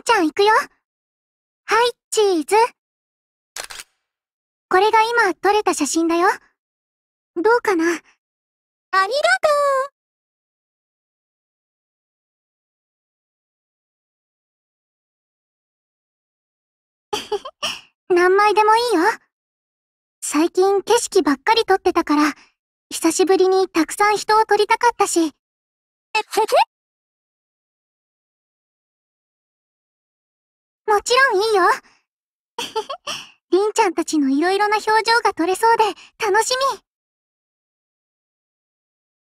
んちゃん行くよ。はい、チーズ。これが今撮れた写真だよ。どうかなありがとう 何枚でもいいよ。最近景色ばっかり撮ってたから、久しぶりにたくさん人を撮りたかったし。え、へへもちろんいいよ。り んちゃんたちの色々な表情が撮れそうで楽しみ。